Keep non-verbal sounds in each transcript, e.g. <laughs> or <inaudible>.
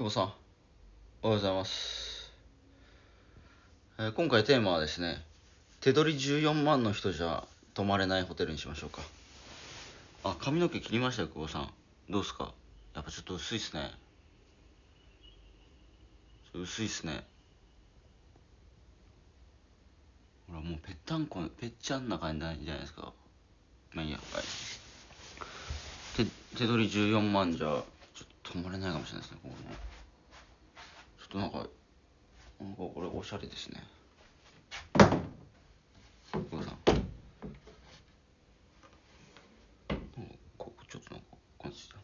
久保さん、おはようございます。えー、今回テーマはですね、手取り14万の人じゃ泊まれないホテルにしましょうか。あ、髪の毛切りましたよ、久保さん。どうすかやっぱちょっと薄いっすね。薄いっすね。ほら、もうぺったんこ、ぺっちゃんな感じないじゃないですか。まあいいや、はい。手手取り14万じゃ止まれないかもしれないですねここねちょっとなんかなんかこれおしゃれですねごめんなさいここちょっとなんか感じだ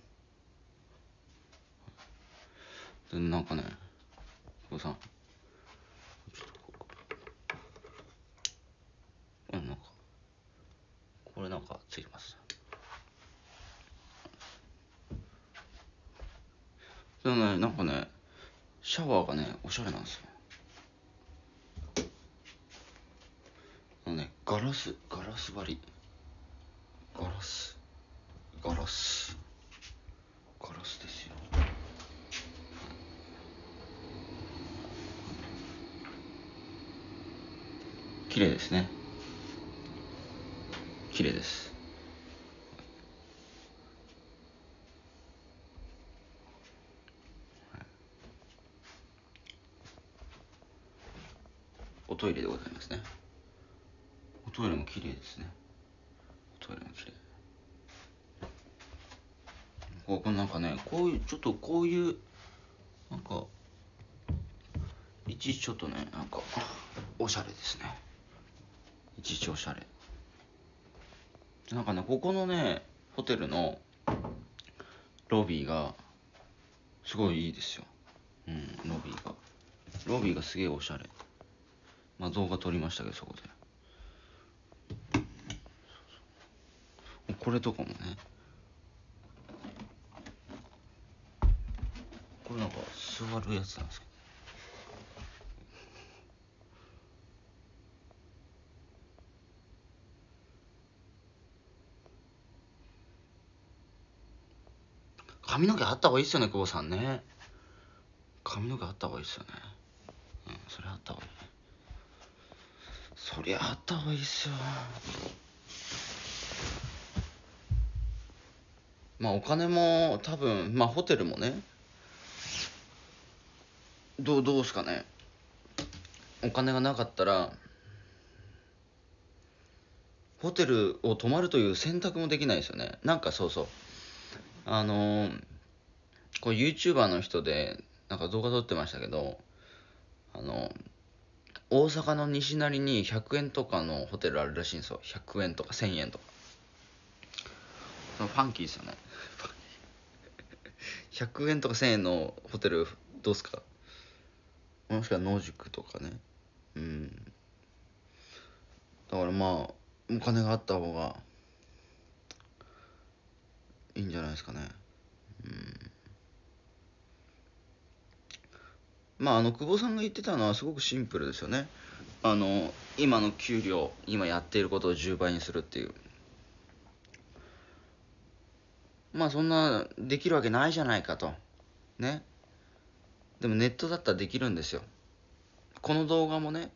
でなんかねでもねなんかねシャワーがねおしゃれなんですよあのねガラスガラス張りガラスガラスガラスですよ綺麗ですね綺麗ですトイレでございますねおトイレも綺麗ですねおトイレも綺麗こうなんかねこういうちょっとこういうなんかいちいちちょっとねなんかおしゃれですねいちいちおしゃれなんかねここのねホテルのロビーがすごいいいですようんロビーがロビーがすげえおしゃれまあ動画撮りましたけどそこでこれとかもねこれなんか座るやつなんですけど髪の毛あった方がいいっすよね久保さんね髪の毛あった方がいいっすよねうんそれあった方がいいそりゃあった方がいいっすよまあお金も多分まあホテルもねどうどうすかねお金がなかったらホテルを泊まるという選択もできないですよねなんかそうそうあのー、こう YouTuber の人でなんか動画撮ってましたけどあのー大阪の西成に100円とかのホテルあるらしいんですよ100円とか1000円とかファンキーですよね100円とか1000円のホテルどうすかもしくは野宿とかねうんだからまあお金があった方がいいんじゃないですかねうんまあ、あの久保さんが言ってたのはすごくシンプルですよねあの今の給料今やっていることを10倍にするっていうまあそんなできるわけないじゃないかとねでもネットだったらできるんですよこの動画もね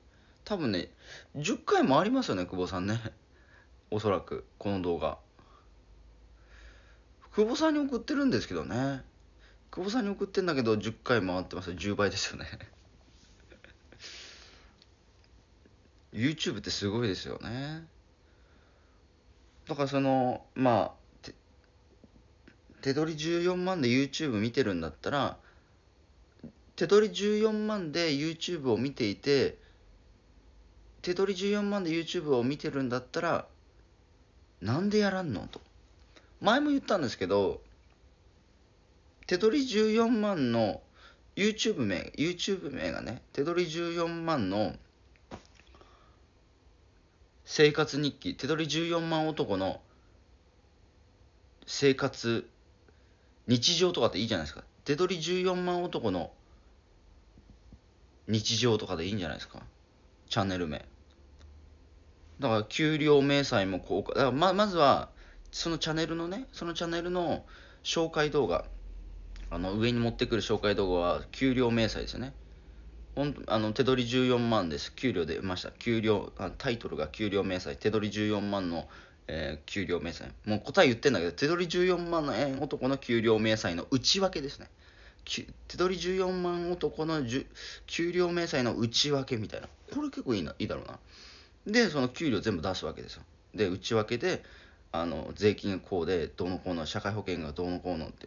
多分ね10回もありますよね久保さんねおそらくこの動画久保さんに送ってるんですけどね久保さんに送ってんだけど10回回ってます10倍ですよね <laughs> YouTube ってすごいですよねだからそのまあ手取り14万で YouTube 見てるんだったら手取り14万で YouTube を見ていて手取り14万で YouTube を見てるんだったらなんでやらんのと前も言ったんですけど手取り14万の YouTube 名 YouTube 名がね手取り14万の生活日記手取り14万男の生活日常とかっていいじゃないですか手取り14万男の日常とかでいいんじゃないですかチャンネル名だから給料明細も公開だからままずはそのチャンネルのねそのチャンネルの紹介動画あの上に持ってくる紹介動画は給料明細ですよねほんあの手取り14万です給料出ました給料あタイトルが給料明細手取り14万の、えー、給料明細もう答え言ってんだけど手取り14万円男の給料明細の内訳ですね手取り14万男の給料明細の内訳みたいなこれ結構いいないいだろうなでその給料全部出すわけですよで内訳であの税金がこうでどうのこうの社会保険がどうのこうのって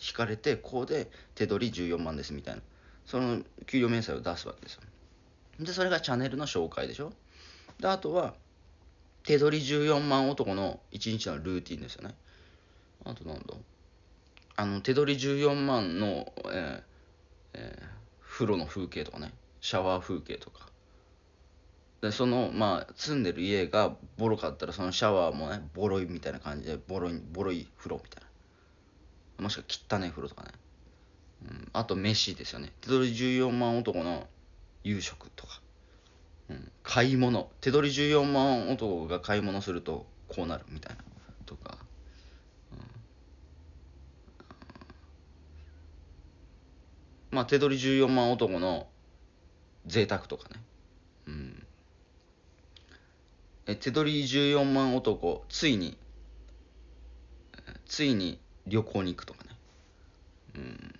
引かれてこうで手取り14万ですみたいなその給与明細を出すわけですよでそれがチャンネルの紹介でしょであとは手取り14万男の1日のルーティンですよねあとなんだあの手取り14万の、えーえー、風呂の風景とかねシャワー風景とかでそのまあ住んでる家がボロかったらそのシャワーもねボロいみたいな感じでボロいボロい風呂みたいなもしくは汚い風呂とかね、うん、あと飯ですよね手取り14万男の夕食とか、うん、買い物手取り14万男が買い物するとこうなるみたいなとか、うん、まあ手取り14万男の贅沢とかねえ手取り14万男ついについに旅行に行くとかねうん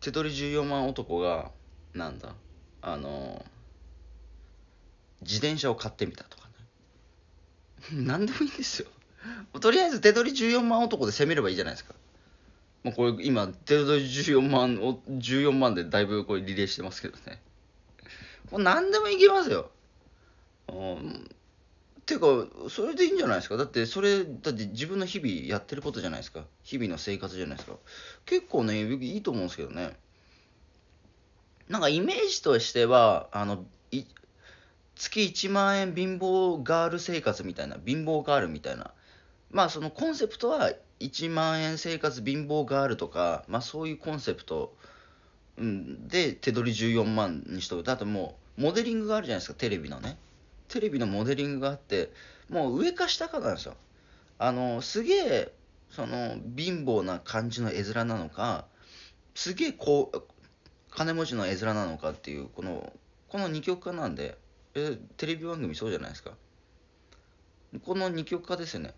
手取り14万男がなんだあの自転車を買ってみたとかね何 <laughs> でもいいんですよとりあえず手取り14万男で攻めればいいじゃないですかもうこれ今手取り14万を14万でだいぶこれリレーしてますけどねこれ何でもいけますようんていうかそれでいいんじゃないですかだってそれだって自分の日々やってることじゃないですか日々の生活じゃないですか結構ねいいと思うんですけどねなんかイメージとしてはあのい月1万円貧乏ガール生活みたいな貧乏ガールみたいなまあそのコンセプトは1万円生活貧乏ガールとかまあそういうコンセプト、うん、で手取り14万にしとくだあともうモデリングがあるじゃないですかテレビのねテレビのモデリングがあってもう上か下かなんですよあのすげえその貧乏な感じの絵面なのかすげえこう金持ちの絵面なのかっていうこのこの二極化なんでえテレビ番組そうじゃないですかこの二極化ですよね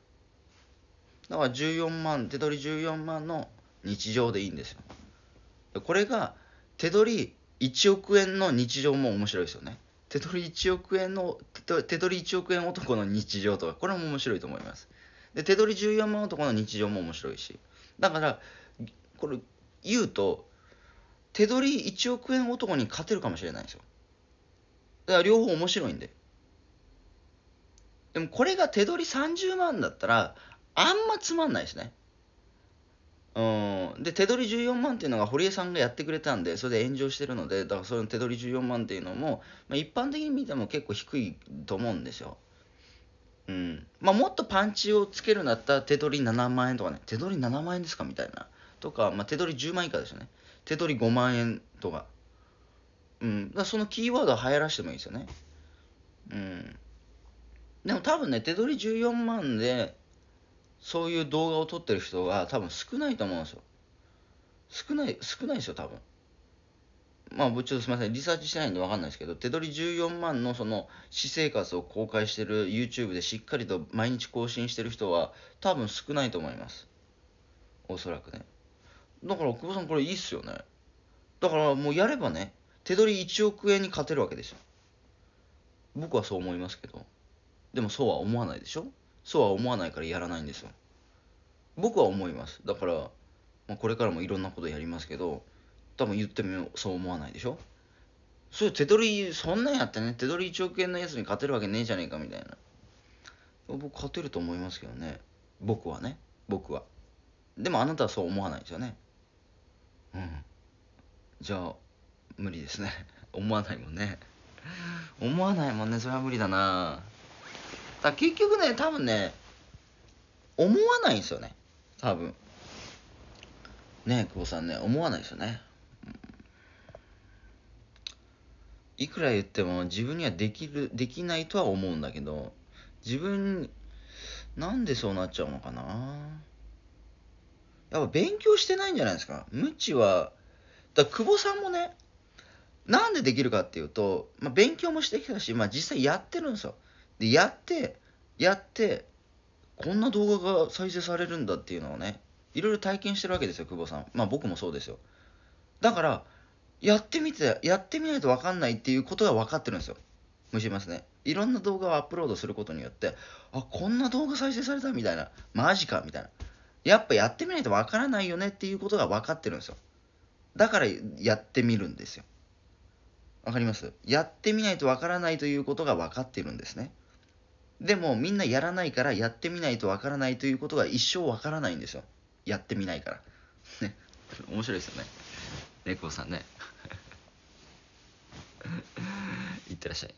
だから14万手取り14万の日常でいいんですよこれが手取り1億円の日常も面白いですよね手取り1億円の手取り1億円男の日常とかこれも面白いと思いますで手取り14万男の日常も面白いしだからこれ言うと手取り1億円男に勝てるかもしれないんですよだから両方面白いんででもこれが手取り30万だったらあんまつまんないですねうん、で手取り14万っていうのが堀江さんがやってくれたんでそれで炎上してるのでだからその手取り14万っていうのも、まあ、一般的に見ても結構低いと思うんですよ。うんまあ、もっとパンチをつけるんだったら手取り7万円とかね手取り7万円ですかみたいなとか、まあ、手取り10万以下ですよね手取り5万円とか,、うん、だそのキーワードは流行らしてもいいですよね。うん、でも多分ね手取り14万でそういう動画を撮ってる人が多分少ないと思うんですよ少ない少ないですよ多分まあちょっとすみませんリサーチしてないんで分かんないですけど手取り14万のその私生活を公開してる YouTube でしっかりと毎日更新してる人は多分少ないと思いますおそらくねだから久保さんこれいいっすよねだからもうやればね手取り1億円に勝てるわけですよ僕はそう思いますけどでもそうは思わないでしょそうは思わないからやらないんですよ僕は思いますだから、まあ、これからもいろんなことやりますけど多分言ってもそう思わないでしょそう手取りそんなんやってね手取り1億円のやつに勝てるわけねえじゃねえかみたいな僕勝てると思いますけどね僕はね僕はでもあなたはそう思わないですよねうんじゃあ無理ですね <laughs> 思わないもんね思わないもんねそれは無理だなだ結局ね、多分ね、思わないんですよね。多分。ね久保さんね、思わないですよね。いくら言っても自分にはできる、できないとは思うんだけど、自分、なんでそうなっちゃうのかなやっぱ勉強してないんじゃないですか。無知は、だ久保さんもね、なんでできるかっていうと、まあ、勉強もしてきたし、まあ、実際やってるんですよ。でやってやってこんな動画が再生されるんだっていうのをねいろいろ体験してるわけですよ久保さんまあ僕もそうですよだからやってみてやってみないと分かんないっていうことが分かってるんですよ虫ますねいろんな動画をアップロードすることによってあこんな動画再生されたみたいなマジかみたいなやっぱやってみないと分からないよねっていうことが分かってるんですよだからやってみるんですよわかりますやってみないと分からないということが分かってるんですねでもみんなやらないからやってみないとわからないということが一生わからないんですよやってみないからね面白いですよね猫さんね <laughs> いってらっしゃい